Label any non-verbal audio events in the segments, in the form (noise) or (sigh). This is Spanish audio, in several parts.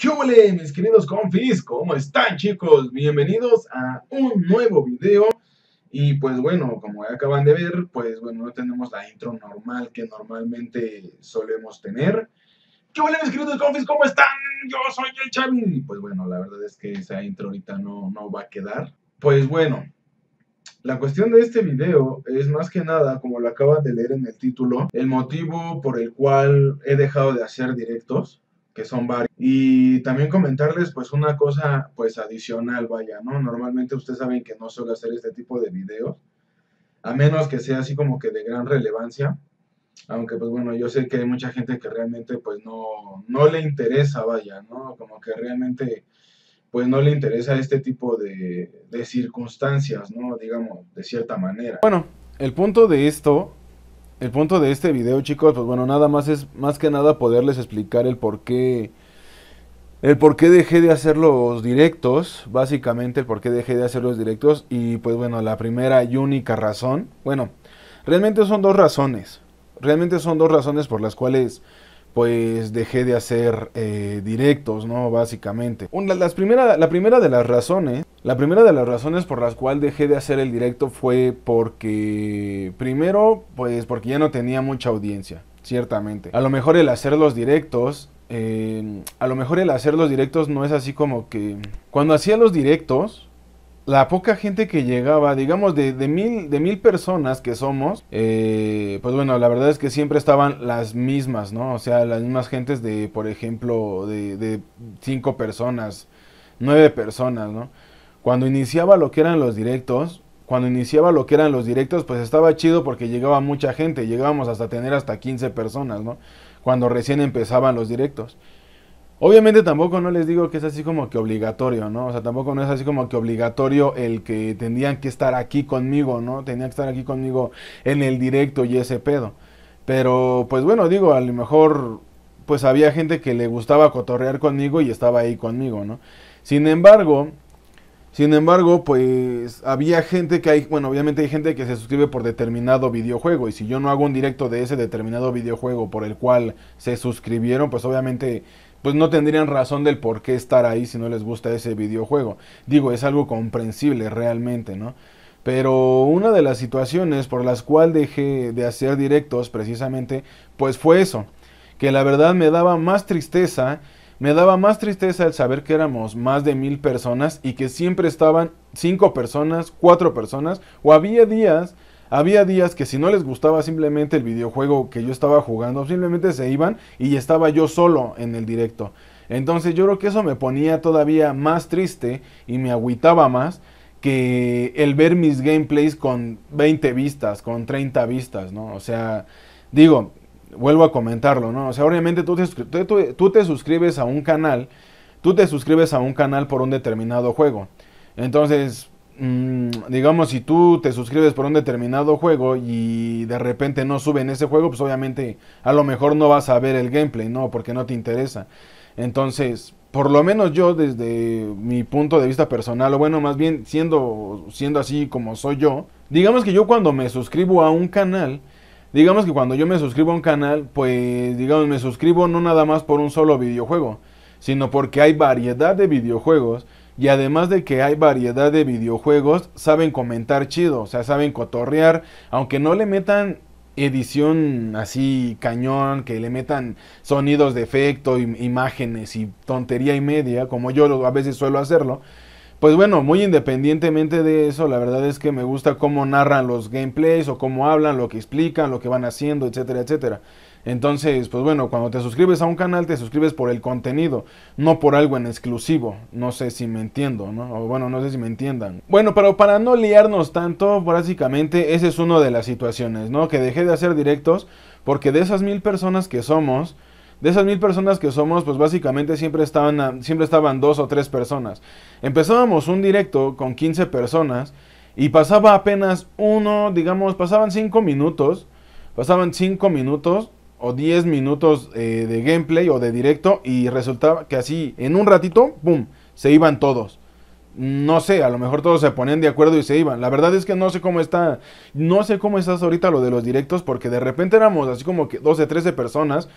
¡Qué mis queridos confis! ¿Cómo están chicos? Bienvenidos a un nuevo video. Y pues bueno, como acaban de ver, pues bueno, no tenemos la intro normal que normalmente solemos tener. ¿Qué mis queridos confis? ¿Cómo están? Yo soy el Chavi. Pues bueno, la verdad es que esa intro ahorita no, no va a quedar. Pues bueno, la cuestión de este video es más que nada, como lo acaban de leer en el título, el motivo por el cual he dejado de hacer directos que son varios. Y también comentarles pues una cosa pues adicional, vaya, ¿no? Normalmente ustedes saben que no suele hacer este tipo de videos, a menos que sea así como que de gran relevancia, aunque pues bueno, yo sé que hay mucha gente que realmente pues no, no le interesa, vaya, ¿no? Como que realmente pues no le interesa este tipo de, de circunstancias, ¿no? Digamos, de cierta manera. Bueno, el punto de esto el punto de este video, chicos, pues bueno, nada más es más que nada poderles explicar el por qué. El por qué dejé de hacer los directos, básicamente el por qué dejé de hacer los directos. Y pues bueno, la primera y única razón. Bueno, realmente son dos razones. Realmente son dos razones por las cuales pues dejé de hacer eh, directos, ¿no? Básicamente. las la primera de las razones, la primera de las razones por las cuales dejé de hacer el directo fue porque, primero, pues porque ya no tenía mucha audiencia, ciertamente. A lo mejor el hacer los directos, eh, a lo mejor el hacer los directos no es así como que... Cuando hacía los directos, la poca gente que llegaba, digamos, de, de, mil, de mil personas que somos, eh, pues bueno, la verdad es que siempre estaban las mismas, ¿no? O sea, las mismas gentes de, por ejemplo, de, de cinco personas, nueve personas, ¿no? Cuando iniciaba lo que eran los directos, cuando iniciaba lo que eran los directos, pues estaba chido porque llegaba mucha gente, llegábamos hasta tener hasta 15 personas, ¿no? Cuando recién empezaban los directos. Obviamente tampoco no les digo que es así como que obligatorio, ¿no? O sea, tampoco no es así como que obligatorio el que tendrían que estar aquí conmigo, ¿no? Tenían que estar aquí conmigo en el directo y ese pedo. Pero pues bueno, digo, a lo mejor pues había gente que le gustaba cotorrear conmigo y estaba ahí conmigo, ¿no? Sin embargo, sin embargo, pues había gente que hay, bueno, obviamente hay gente que se suscribe por determinado videojuego y si yo no hago un directo de ese determinado videojuego por el cual se suscribieron, pues obviamente pues no tendrían razón del por qué estar ahí si no les gusta ese videojuego. Digo, es algo comprensible realmente, ¿no? Pero una de las situaciones por las cuales dejé de hacer directos precisamente, pues fue eso, que la verdad me daba más tristeza, me daba más tristeza el saber que éramos más de mil personas y que siempre estaban cinco personas, cuatro personas, o había días había días que si no les gustaba simplemente el videojuego que yo estaba jugando, simplemente se iban y estaba yo solo en el directo. Entonces yo creo que eso me ponía todavía más triste y me agüitaba más que el ver mis gameplays con 20 vistas, con 30 vistas, ¿no? O sea, digo, vuelvo a comentarlo, ¿no? O sea, obviamente tú te suscribes a un canal, tú te suscribes a un canal por un determinado juego. Entonces, Mm, digamos, si tú te suscribes por un determinado juego y de repente no sube en ese juego, pues obviamente a lo mejor no vas a ver el gameplay, ¿no? Porque no te interesa. Entonces, por lo menos yo desde mi punto de vista personal, o bueno, más bien siendo, siendo así como soy yo, digamos que yo cuando me suscribo a un canal, digamos que cuando yo me suscribo a un canal, pues digamos, me suscribo no nada más por un solo videojuego, sino porque hay variedad de videojuegos y además de que hay variedad de videojuegos, saben comentar chido, o sea, saben cotorrear, aunque no le metan edición así cañón, que le metan sonidos de efecto, imágenes y tontería y media, como yo a veces suelo hacerlo. Pues bueno, muy independientemente de eso, la verdad es que me gusta cómo narran los gameplays o cómo hablan, lo que explican, lo que van haciendo, etcétera, etcétera. Entonces, pues bueno, cuando te suscribes a un canal, te suscribes por el contenido, no por algo en exclusivo. No sé si me entiendo, ¿no? O bueno, no sé si me entiendan. Bueno, pero para no liarnos tanto, básicamente, esa es una de las situaciones, ¿no? Que dejé de hacer directos porque de esas mil personas que somos, de esas mil personas que somos, pues básicamente siempre estaban, siempre estaban dos o tres personas. Empezábamos un directo con 15 personas y pasaba apenas uno, digamos, pasaban cinco minutos, pasaban cinco minutos o 10 minutos eh, de gameplay o de directo y resultaba que así en un ratito, ¡pum!, se iban todos. No sé, a lo mejor todos se ponían de acuerdo y se iban. La verdad es que no sé cómo está, no sé cómo estás ahorita lo de los directos porque de repente éramos así como que 12, 13 personas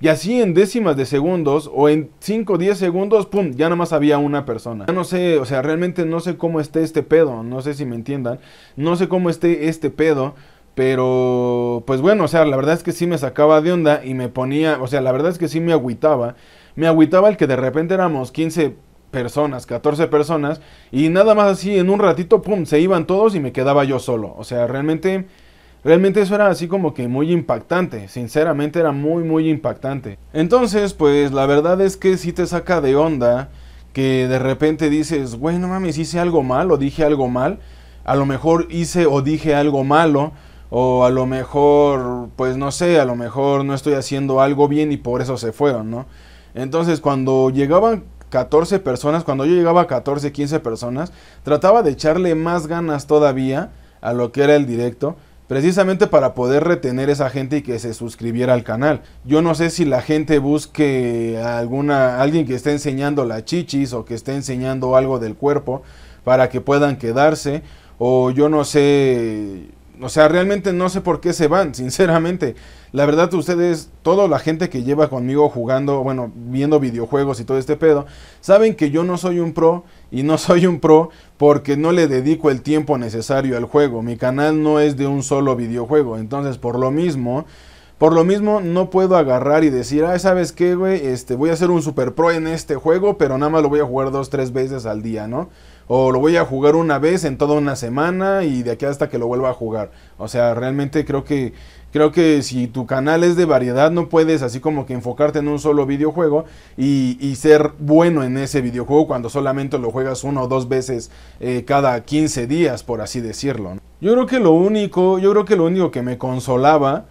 y así en décimas de segundos o en 5 o 10 segundos, ¡pum! Ya nada más había una persona. Ya no sé, o sea, realmente no sé cómo esté este pedo, no sé si me entiendan, no sé cómo esté este pedo. Pero, pues bueno, o sea, la verdad es que sí me sacaba de onda y me ponía, o sea, la verdad es que sí me aguitaba Me agüitaba el que de repente éramos 15 personas, 14 personas, y nada más así, en un ratito, pum, se iban todos y me quedaba yo solo. O sea, realmente, realmente eso era así como que muy impactante. Sinceramente era muy, muy impactante. Entonces, pues la verdad es que sí te saca de onda que de repente dices, bueno, mames, hice algo mal o dije algo mal. A lo mejor hice o dije algo malo o a lo mejor, pues no sé, a lo mejor no estoy haciendo algo bien y por eso se fueron, ¿no? Entonces cuando llegaban 14 personas, cuando yo llegaba a 14, 15 personas, trataba de echarle más ganas todavía a lo que era el directo, precisamente para poder retener esa gente y que se suscribiera al canal. Yo no sé si la gente busque a alguna alguien que esté enseñando la chichis o que esté enseñando algo del cuerpo para que puedan quedarse o yo no sé o sea, realmente no sé por qué se van, (laughs) sinceramente. La verdad, ustedes, toda la gente que lleva conmigo jugando, bueno, viendo videojuegos y todo este pedo, saben que yo no soy un pro y no (laughs) soy un pro porque no le dedico el tiempo necesario al juego. Mi canal no es de un solo videojuego. Entonces, por lo mismo, por lo mismo, no puedo agarrar y decir, ah, ¿sabes qué, güey? Este, voy a ser un super pro en este juego, pero nada más lo voy a jugar dos, tres veces al día, ¿no? o lo voy a jugar una vez en toda una semana y de aquí hasta que lo vuelva a jugar. O sea, realmente creo que creo que si tu canal es de variedad no puedes así como que enfocarte en un solo videojuego y, ser bueno en ese videojuego cuando solamente lo juegas una o dos veces eh, cada 15 días, por así decirlo. Yo creo que lo único, yo creo que lo único que me consolaba,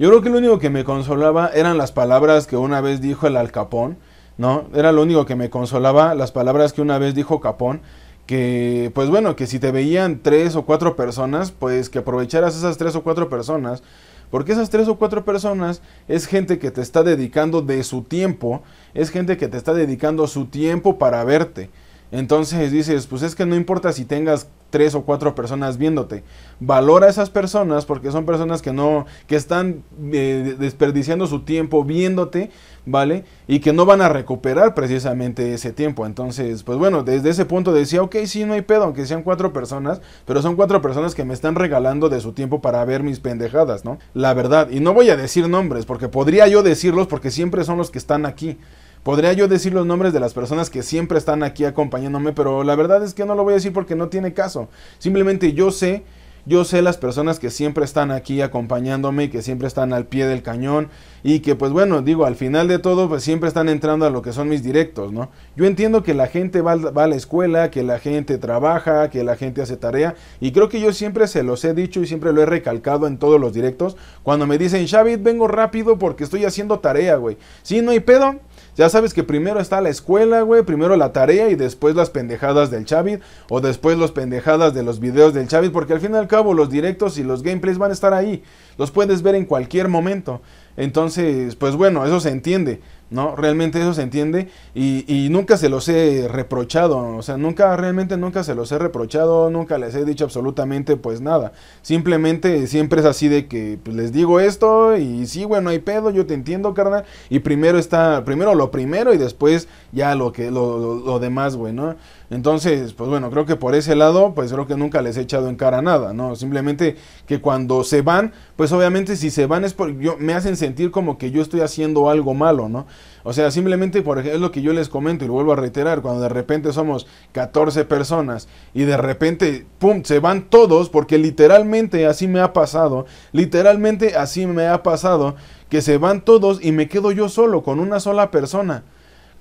yo creo que lo único que me consolaba eran las palabras que una vez dijo el Al Capón, ¿no? Era lo único que me consolaba, las palabras que una vez dijo Capón que pues bueno, que si te veían tres o cuatro personas, pues que aprovecharas esas tres o cuatro personas, porque esas tres o cuatro personas es gente que te está dedicando de su tiempo, es gente que te está dedicando su tiempo para verte. Entonces dices, pues es que no importa si tengas tres o cuatro personas viéndote, valora a esas personas porque son personas que no, que están eh, desperdiciando su tiempo viéndote ¿vale? Y que no van a recuperar precisamente ese tiempo. Entonces, pues bueno, desde ese punto decía, ok, sí, no hay pedo, aunque sean cuatro personas, pero son cuatro personas que me están regalando de su tiempo para ver mis pendejadas, ¿no? La verdad, y no voy a decir nombres, porque podría yo decirlos porque siempre son los que están aquí. Podría yo decir los nombres de las personas que siempre están aquí acompañándome, pero la verdad es que no lo voy a decir porque no tiene caso. Simplemente yo sé yo sé las personas que siempre están aquí acompañándome que siempre están al pie del cañón y que pues bueno, digo, al final de todo pues siempre están entrando a lo que son mis directos, ¿no? Yo entiendo que la gente va, a la escuela, que la gente trabaja, que la gente hace tarea y creo que yo siempre se los he dicho y siempre lo he recalcado en todos los directos cuando me dicen, Xavi, vengo rápido porque estoy haciendo tarea, güey. Si no hay pedo, ya sabes que primero está la escuela, güey, primero la tarea y después las pendejadas del Chavit o después las pendejadas de los videos del Chavit, porque al fin y al cabo los directos y los gameplays van a estar ahí, los puedes ver en cualquier momento. Entonces, pues bueno, eso se entiende. ¿no? Realmente eso se entiende y, nunca se los he reprochado, o sea, nunca, realmente nunca se los he reprochado, nunca les he dicho absolutamente pues nada. Simplemente siempre es así de que pues, les digo esto y sí, bueno, hay pedo, yo te entiendo, carnal, y primero está, primero lo primero y después ya lo que, lo, lo, lo demás, güey, ¿no? Entonces, pues bueno, creo que por ese lado, pues creo que nunca les he echado en cara nada, ¿no? Simplemente que cuando se van, pues obviamente si se van es porque yo, me hacen sentir como que yo estoy haciendo algo malo, ¿no? O sea, simplemente por ejemplo, es lo que yo les comento y lo vuelvo a reiterar, cuando de repente somos 14 personas y de repente, ¡pum!, se van todos, porque literalmente así me ha pasado, literalmente así me ha pasado, que se van todos y me quedo yo solo, con una sola persona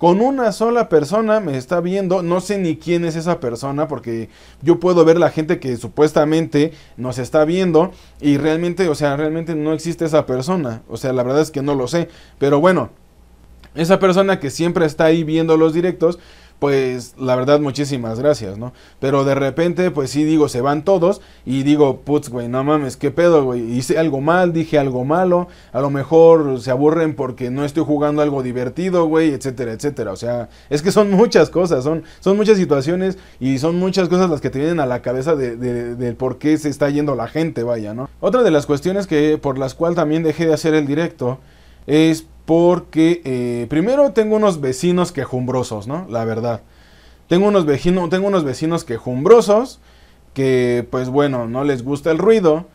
con una sola persona me está viendo, no sé ni quién es esa persona porque yo puedo ver la gente que supuestamente nos está viendo y realmente, o sea, realmente no existe esa persona, o sea, la verdad es que no lo sé, pero bueno, esa persona que siempre está ahí viendo los directos, pues la verdad muchísimas gracias, ¿no? Pero de repente, pues sí digo, se van todos y digo, putz, güey, no mames, qué pedo, güey, hice algo mal, dije algo malo, a lo mejor se aburren porque no estoy jugando algo divertido, güey, etcétera, etcétera. O sea, es que son muchas cosas, son, son muchas situaciones y son muchas cosas las que te vienen a la cabeza de, por qué se está yendo la gente, vaya, ¿no? Otra de las cuestiones que por las cuales también dejé de hacer el directo es porque eh, primero tengo unos vecinos quejumbrosos, ¿no? La verdad. Tengo unos, tengo unos vecinos quejumbrosos que, pues bueno, no les gusta el ruido.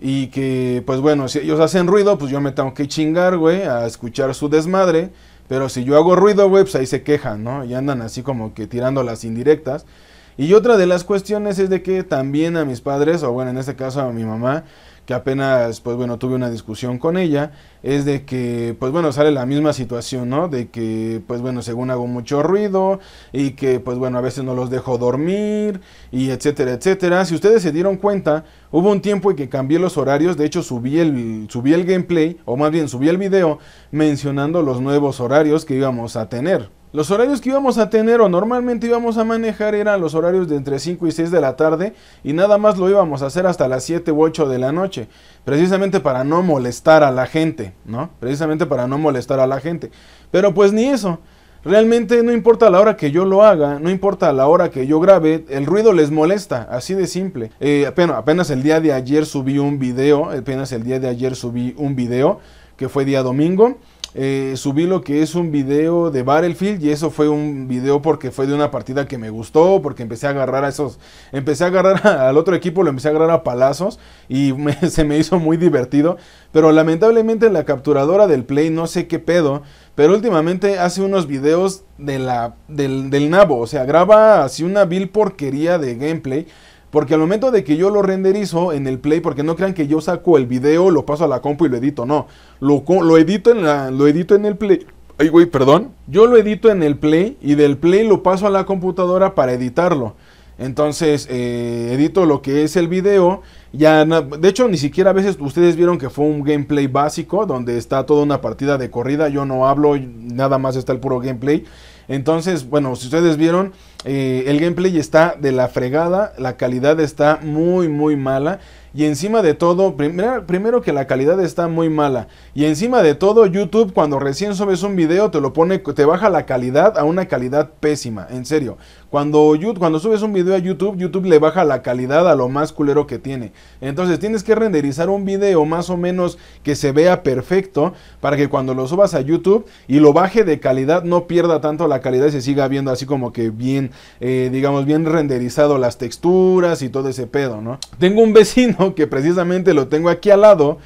Y que, pues bueno, si ellos hacen ruido, pues yo me tengo que chingar, güey, a escuchar su desmadre. Pero si yo hago ruido, güey, pues ahí se quejan, ¿no? Y andan así como que tirando las indirectas. Y otra de las cuestiones es de que también a mis padres, o bueno, en este caso a mi mamá, que apenas, pues bueno, tuve una discusión con ella, es de que, pues bueno, sale la misma situación, ¿no? De que, pues bueno, según hago mucho ruido y que, pues bueno, a veces no los dejo dormir y etcétera, etcétera. Si ustedes se dieron cuenta, hubo un tiempo en que cambié los horarios, de hecho subí el, subí el gameplay, o más bien subí el video mencionando los nuevos horarios que íbamos a tener. Los horarios que íbamos a tener o normalmente íbamos a manejar eran los horarios de entre 5 y 6 de la tarde y nada más lo íbamos a hacer hasta las 7 u 8 de la noche, precisamente para no molestar a la gente, ¿no? Precisamente para no molestar a la gente. Pero pues ni eso. Realmente no importa la hora que yo lo haga, no importa la hora que yo grabe, el ruido les molesta, así de simple. Eh, apenas, apenas el día de ayer subí un video, apenas el día de ayer subí un video que fue día domingo. Eh, subí lo que es un video de Battlefield y eso fue un video porque fue de una partida que me gustó, porque empecé a agarrar a esos, empecé a agarrar (laughs) al otro equipo, lo empecé a agarrar a palazos y (laughs) se me hizo muy divertido, pero lamentablemente la capturadora del Play no sé qué pedo, pero últimamente hace unos videos del, del nabo, o sea, graba así una vil porquería de gameplay porque al momento de que yo lo renderizo en el Play, porque no crean que yo saco el video, lo paso a la compu y lo edito, no. Lo, edito, en la, lo edito en el Play. Ay, güey, perdón. Yo lo edito en el Play y del Play lo paso a la computadora para editarlo. Entonces, eh, edito lo que es el video. Ya, de hecho, ni siquiera a veces ustedes vieron que fue un gameplay básico, donde está toda una partida de corrida. Yo no hablo, nada más está el puro gameplay. Entonces, bueno, si ustedes vieron, eh, el gameplay está de la fregada, la calidad está muy, muy mala. Y encima de todo, primero, primero que la calidad está muy mala. Y encima de todo, YouTube cuando recién subes un video te lo pone, te baja la calidad a una calidad pésima. En serio, cuando, cuando subes un video a YouTube, YouTube le baja la calidad a lo más culero que tiene. Entonces tienes que renderizar un video más o menos que se vea perfecto para que cuando lo subas a YouTube y lo baje de calidad no pierda tanto la calidad y se siga viendo así como que bien, eh, digamos, bien renderizado las texturas y todo ese pedo, ¿no? Tengo un vecino (laughs) que precisamente lo tengo aquí al lado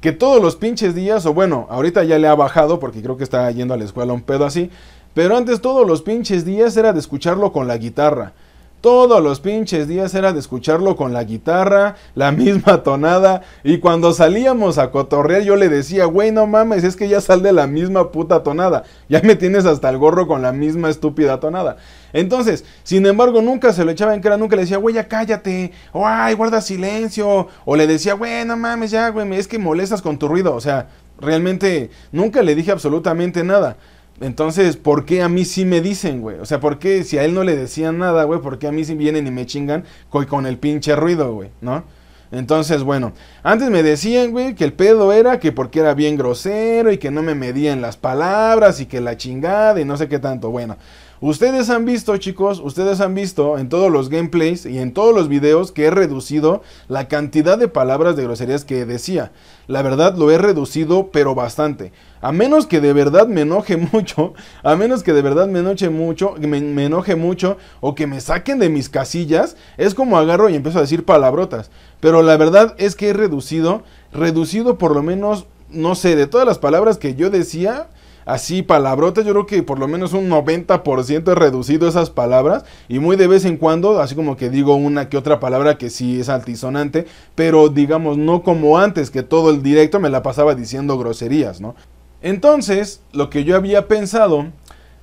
que todos los pinches días, o bueno, ahorita ya le ha bajado porque creo que está yendo a la escuela un pedo así, pero antes todos los pinches días era de escucharlo con la guitarra. Todos los pinches días era de escucharlo con la guitarra, la (laughs) misma tonada. Y cuando salíamos a cotorrear, yo le decía, güey, no mames, es que ya sal de la misma puta tonada. Ya me tienes hasta el gorro con la misma estúpida tonada. Entonces, sin embargo, nunca se lo echaba en cara, nunca le decía, güey, ya cállate, o ay, guarda silencio. O le decía, güey, no mames, ya, güey, es que molestas con tu ruido. O sea, realmente nunca le dije absolutamente nada. Entonces, ¿por qué a mí sí me dicen, güey? O sea, ¿por qué si a él no le decían nada, güey? ¿Por qué a mí sí vienen y me chingan con el pinche ruido, güey? ¿No? Entonces, bueno, antes me decían, güey, que el pedo era que porque era bien grosero y que no me medían las palabras y que la chingada y no sé qué tanto. Bueno, Ustedes han visto, chicos, ustedes han visto en todos los gameplays y en todos los videos que he reducido la cantidad de palabras de groserías que decía. La verdad lo he reducido, pero bastante. A menos que de verdad me enoje (laughs) mucho, a menos que de verdad me enoje mucho, me, me enoje mucho o que me saquen de mis casillas, es como agarro y empiezo a decir palabrotas. Pero la verdad es que he reducido, reducido por lo menos, no sé, de todas las palabras que yo decía, así palabrotas, yo creo que por lo menos un 90% he reducido esas palabras y muy de vez en cuando, así como que digo una que otra palabra que sí es altisonante, pero digamos no como antes, que todo el directo me la pasaba diciendo groserías, ¿no? Entonces, lo que yo había pensado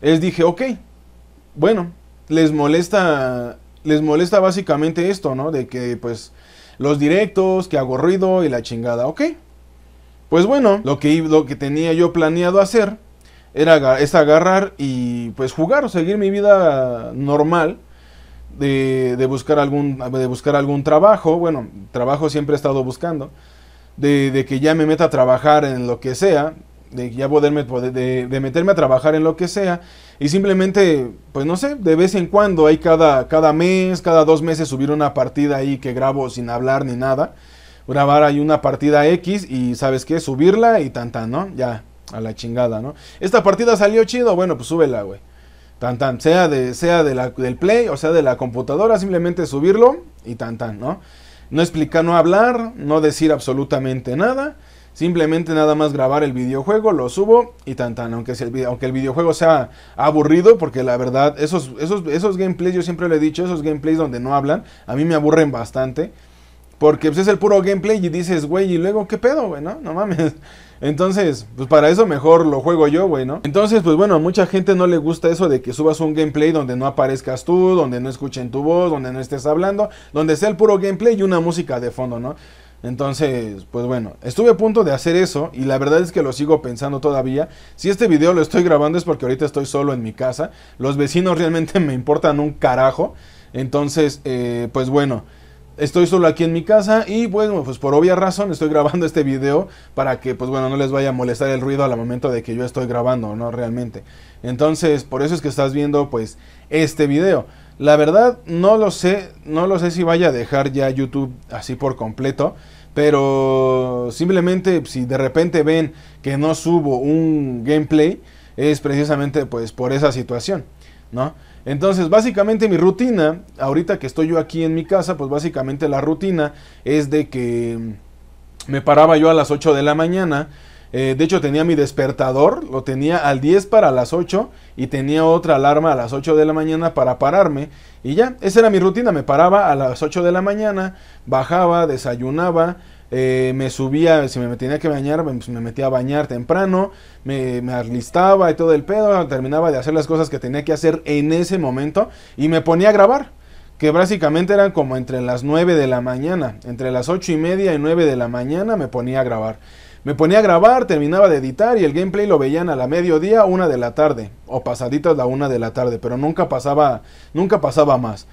es dije, ok, bueno, les molesta, les molesta básicamente esto, ¿no? De que pues los directos, que hago ruido y la chingada, ok. Pues bueno, lo que, lo que tenía yo planeado hacer era, es agarrar y pues jugar, o seguir mi vida normal. De, buscar algún, de buscar algún trabajo, bueno, trabajo siempre he estado buscando, de, que ya me meta a trabajar en lo que sea, de ya poderme, de, de, meterme a trabajar en lo que sea y simplemente, pues no sé, de vez en cuando hay cada, cada mes, cada dos meses subir una partida ahí que grabo sin hablar ni nada, grabar ahí una partida X y sabes qué, subirla y tanta ¿no? Ya, a la chingada, ¿no? Esta partida salió chido, bueno, pues súbela, güey. Tan tan, sea, de, sea del play o sea de la computadora, simplemente subirlo y tan tan, ¿no? No explicar, no hablar, no decir absolutamente nada. Simplemente nada más grabar el videojuego, lo subo y tan tan. Aunque el, aunque el videojuego sea aburrido, porque la verdad, esos, esos, esos gameplays, yo siempre le he dicho, esos gameplays donde no hablan, a mí me aburren bastante. Porque pues, es el puro gameplay y dices, güey, y luego, ¿qué pedo, güey? No, no mames. (laughs) Entonces, pues para eso mejor lo juego yo, güey, ¿no? Entonces, pues bueno, a mucha gente no le gusta eso de que subas un gameplay donde no aparezcas tú, donde no escuchen tu voz, donde no estés hablando, donde sea el puro gameplay y una música de fondo, ¿no? Entonces, pues bueno, estuve a punto de hacer eso y la verdad es que lo sigo pensando todavía. Si este video lo estoy grabando es porque ahorita estoy solo en mi casa. Los vecinos realmente (laughs) me importan un carajo. Entonces, eh, pues bueno, Estoy solo aquí en mi casa y bueno, pues por obvia razón estoy (laughs) grabando este video para que pues bueno, no les vaya a molestar el ruido al momento de que yo estoy grabando, ¿no? Realmente. Entonces, por eso es que estás viendo pues este video. La verdad, no lo sé, no lo sé si vaya a dejar ya YouTube así por completo. Pero simplemente si de repente ven que no subo un gameplay, es precisamente pues por esa situación, ¿no? Entonces, básicamente mi rutina, ahorita que estoy yo aquí en mi casa, pues básicamente la rutina es de que mm, me paraba yo a las 8 de la mañana. Eh, de hecho, tenía mi despertador, lo tenía al 10 para las 8 y tenía otra alarma a las 8 de la mañana para pararme. Y ya, esa era mi rutina. Me paraba a las 8 de la mañana, bajaba, desayunaba, eh, me subía, si me tenía que bañar, pues, me metía a bañar temprano, me, me alistaba y todo el pedo, terminaba de hacer las cosas que tenía que hacer en ese momento y me ponía a grabar, que básicamente eran como entre las 9 de la mañana, entre las 8 y media y 9 de la mañana me ponía a grabar. Me ponía a grabar, terminaba de editar y el gameplay lo veían a la mediodía, una de la tarde, o pasaditas la una de la tarde, pero nunca pasaba, nunca pasaba más.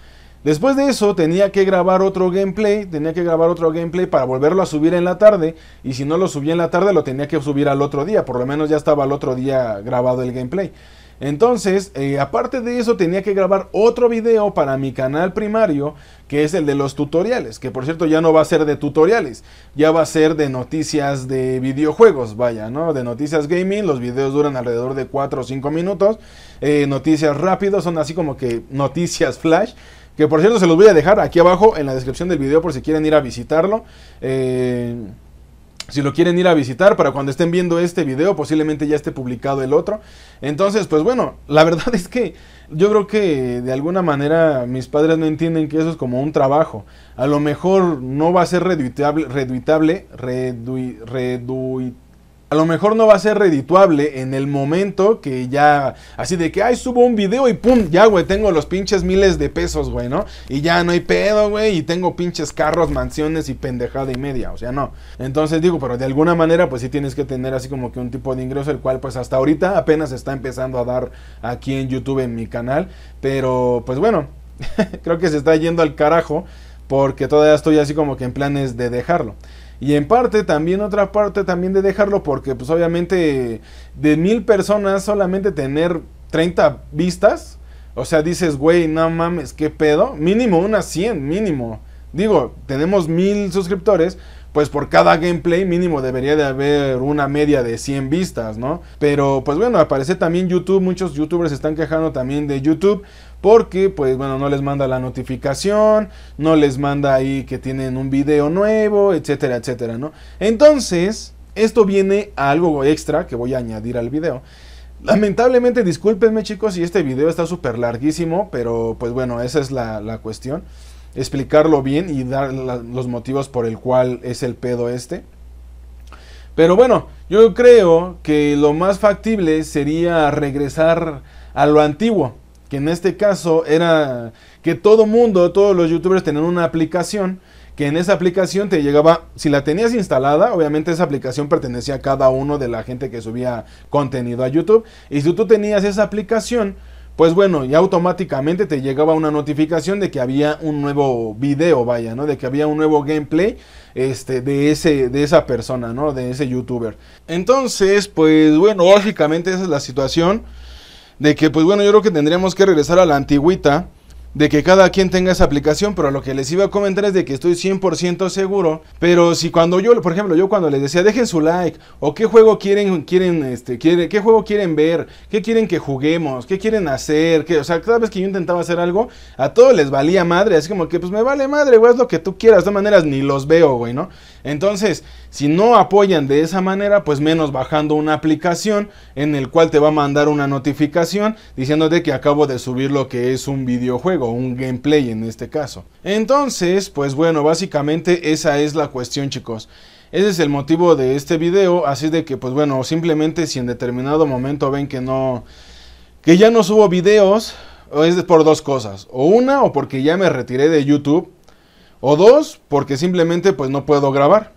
Después de eso tenía que grabar otro gameplay, tenía que grabar otro gameplay para volverlo a subir en la tarde y si no lo subía en la tarde lo tenía que subir al otro día, por lo menos ya estaba al otro día grabado el gameplay. Entonces, eh, aparte de eso, tenía que grabar otro video para mi canal primario, que es el de los tutoriales, que por cierto ya no va a ser de tutoriales, ya va a ser de noticias de videojuegos, vaya, ¿no? De noticias gaming, los videos duran alrededor de 4 o 5 minutos, eh, noticias rápidas, son así como que noticias flash. Que por cierto se los voy a dejar aquí abajo en la descripción del video por si quieren ir a visitarlo. Eh, si lo quieren ir a visitar, para cuando estén viendo este video, posiblemente ya esté publicado el otro. Entonces, pues bueno, (laughs) la verdad es que yo creo que de alguna manera mis padres no entienden que eso es como un trabajo. A lo mejor no va a ser reduitable, reduitable, redu, a lo mejor no va a ser redituable en el momento que ya, así de que, ay, subo un video y pum, ya, güey, tengo los pinches miles de pesos, güey, ¿no? Y ya no hay pedo, güey, y tengo pinches carros, mansiones y pendejada y media, o sea, no. Entonces digo, pero de alguna manera, pues sí tienes que tener así como que un tipo de ingreso, el cual pues hasta ahorita apenas está empezando a dar aquí en YouTube, en mi canal, pero pues bueno, (laughs) creo que se está yendo al carajo porque todavía estoy así como que en planes de dejarlo. Y en parte también, otra parte también de dejarlo porque pues obviamente de mil personas solamente tener 30 vistas. O sea, dices, güey, no mames, qué pedo. Mínimo unas 100, mínimo. Digo, tenemos mil suscriptores, pues por cada gameplay mínimo debería de haber una media de 100 vistas, ¿no? Pero pues bueno, aparece también YouTube, muchos youtubers están quejando también de YouTube porque pues bueno, no les manda la notificación, no les manda ahí que tienen un video nuevo, etcétera, etcétera, ¿no? Entonces, esto viene a algo extra que voy a añadir al video. Lamentablemente, discúlpenme chicos si este video está súper larguísimo, pero pues bueno, esa es la, cuestión. Explicarlo bien y dar los motivos por el cual es el pedo este. Pero bueno, yo creo que lo más factible sería regresar a lo antiguo que en este caso era que todo mundo, todos los youtubers tenían una aplicación que en esa aplicación te llegaba, si la tenías instalada, obviamente esa aplicación pertenecía a cada uno de la gente que subía contenido a YouTube. Y si tú tenías esa aplicación, pues bueno, ya automáticamente te llegaba una notificación de que había un nuevo video, vaya, ¿no? De que había un nuevo gameplay este, de, ese, de esa persona, ¿no? De ese youtuber. Entonces, pues bueno, lógicamente esa es la situación de que pues bueno, yo creo que tendríamos que regresar a la antigüita, de que cada quien tenga esa aplicación, pero lo que les iba a comentar es de que estoy 100% seguro, pero si cuando yo, por ejemplo, yo cuando les decía, dejen su like, o qué juego quieren, quieren, este, qué juego quieren ver, qué quieren que juguemos, qué quieren hacer, que, o sea, cada vez que yo intentaba hacer algo, a todos les valía madre, así como que pues me vale madre, güey, es lo que tú quieras, de todas maneras ni los veo, güey, ¿no? Entonces, si no apoyan de esa manera, pues menos bajando una aplicación en el cual te va a mandar una notificación diciéndote que acabo de subir lo que es un videojuego, un gameplay en este caso. Entonces, pues bueno, básicamente esa es la cuestión, chicos. Ese es el motivo de este video, así de que pues bueno, simplemente si en determinado momento ven que no que ya no subo videos, es por dos cosas, o una o porque ya me retiré de YouTube o dos, porque simplemente pues no puedo grabar.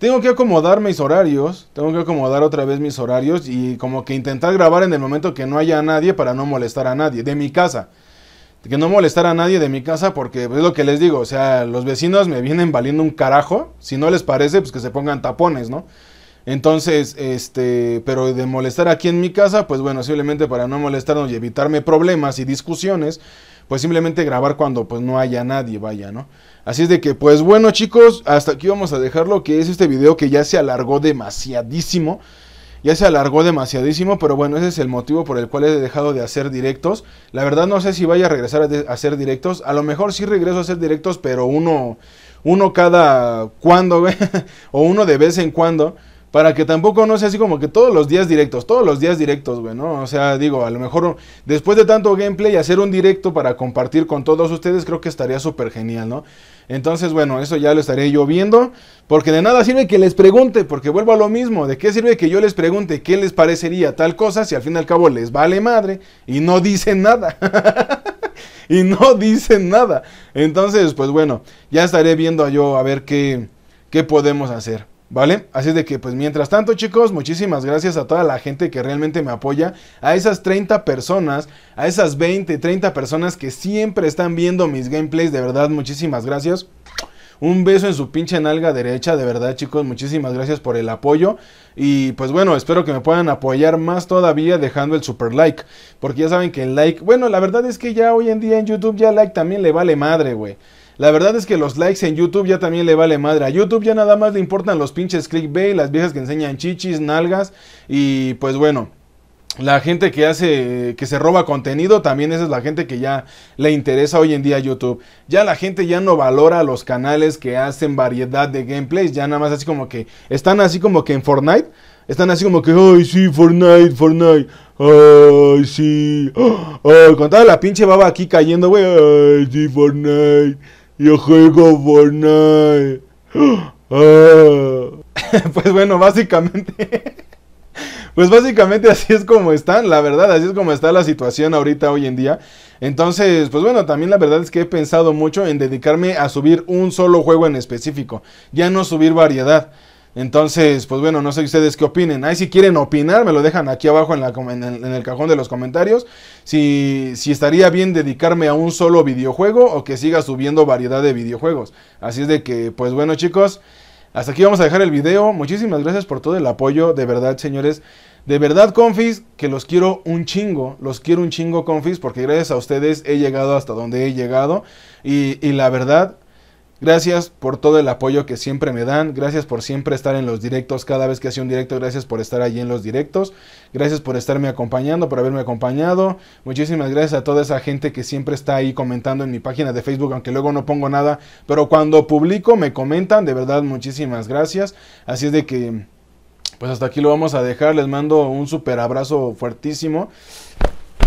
Tengo que acomodar mis horarios, tengo que acomodar otra vez mis horarios y como que intentar grabar en el momento que no haya nadie para no molestar a nadie, de mi casa. Que no molestar a nadie de mi casa porque pues, es lo que les digo, o sea, los vecinos me vienen valiendo un carajo, si no les parece pues que se pongan tapones, ¿no? Entonces, este, pero de molestar aquí en mi casa, pues bueno, simplemente para no molestarnos y evitarme problemas y discusiones, pues simplemente grabar cuando pues no haya nadie, vaya, ¿no? Así es de que, pues bueno chicos, hasta aquí vamos a dejarlo, que es este video que ya se alargó demasiadísimo. Ya se alargó demasiadísimo, pero bueno, ese es el motivo por el cual he dejado de hacer directos. La verdad no sé si vaya a regresar a, hacer directos. A lo mejor sí regreso a hacer directos, pero uno, uno cada cuando, (laughs) o uno de vez en cuando para que tampoco no sea así como que todos los días directos, todos los días directos, güey, ¿no? O sea, digo, a lo mejor después de tanto gameplay, hacer un directo para compartir con todos ustedes creo que estaría súper genial, ¿no? Entonces, bueno, eso ya lo estaré yo viendo, porque de nada sirve que les pregunte, porque vuelvo a lo mismo, ¿de qué sirve que yo les pregunte qué les parecería tal cosa si al fin y al cabo les vale madre y no dicen nada? (laughs) y no dicen nada. Entonces, pues bueno, ya estaré viendo yo a ver qué, qué podemos hacer. ¿Vale? Así de que pues mientras tanto chicos, muchísimas gracias a toda la gente que realmente me apoya, a esas 30 personas, a esas 20, 30 personas que siempre están viendo mis gameplays, de verdad muchísimas gracias. Un beso en su pinche nalga derecha, de verdad chicos, muchísimas gracias por el apoyo. Y pues bueno, espero que me puedan apoyar más todavía dejando el super like. Porque ya saben que el like, bueno, la verdad es que ya hoy en día en YouTube ya like también le vale madre, güey. La verdad es que los likes en YouTube ya también le vale madre. A YouTube ya nada más le importan los pinches clickbait, las viejas que enseñan chichis, nalgas y pues bueno. La gente que hace, que se roba contenido, también esa es la gente que ya le interesa hoy en día a YouTube. Ya la gente ya no valora los canales que hacen variedad de gameplays, ya nada más así como que, están así como que en Fortnite, están así como que, ay sí, Fortnite, Fortnite, ay sí, (gasps) ay con toda la pinche baba aquí cayendo, güey, ay sí, Fortnite. Yo juego Fortnite. (gasps) Ah. (laughs) pues bueno, básicamente. (laughs) Pues básicamente así es como están, la verdad, así es como está la situación ahorita hoy en día. Entonces, pues bueno, también la verdad es que he pensado mucho en dedicarme a subir un solo juego en específico, ya no subir variedad. Entonces, pues bueno, no sé ustedes qué opinen. Ahí si quieren opinar, me lo dejan aquí abajo en, en, el, cajón de los comentarios. Si, si, estaría bien dedicarme a un solo videojuego o que siga subiendo variedad de videojuegos. Así es de que, pues bueno chicos, hasta aquí vamos a dejar el video. Muchísimas gracias por todo el apoyo, de verdad señores. De verdad, confis, que los quiero un chingo. Los quiero un chingo, confis, porque gracias a ustedes he llegado hasta donde he llegado. y la verdad, Gracias por todo el apoyo que siempre me dan. Gracias por siempre estar en los directos. Cada vez que hacía un directo, gracias por estar allí en los directos. Gracias por estarme acompañando, por haberme acompañado. Muchísimas gracias a toda esa gente que siempre está ahí comentando en mi página de Facebook, aunque luego no pongo nada. Pero cuando publico me comentan. De verdad, muchísimas gracias. Así es de que, pues hasta aquí lo vamos a dejar. Les mando un super abrazo fuertísimo.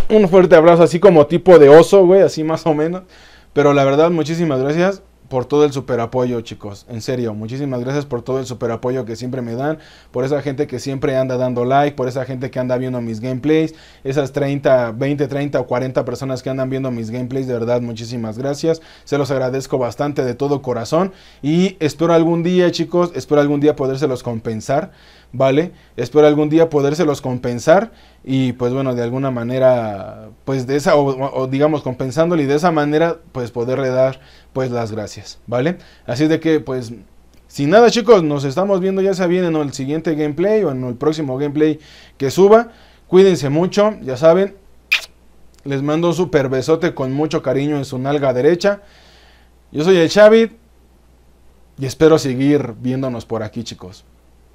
Un fuerte abrazo, así como tipo de oso, güey, así más o menos. Pero la verdad, muchísimas gracias por todo el super apoyo, chicos. En serio, muchísimas gracias por todo el super apoyo que siempre me dan. Por esa gente que siempre anda dando like, por esa gente que anda viendo mis gameplays. Esas 30, 20, 30 o 40 personas que andan viendo mis gameplays, de verdad, muchísimas gracias. Se los agradezco bastante de todo corazón. Y espero algún día, chicos, espero algún día podérselos compensar ¿vale? Espero algún día podérselos compensar y pues bueno, de alguna manera, pues de esa, o, digamos compensándole y de esa manera, pues poderle dar pues las gracias, ¿vale? Así de que pues... Sin nada chicos, nos estamos viendo ya sea bien en el siguiente gameplay o en el próximo gameplay que suba. Cuídense mucho, ya saben. Les mando un super besote con mucho cariño en su nalga derecha. Yo soy el Chavit y espero seguir viéndonos por aquí chicos.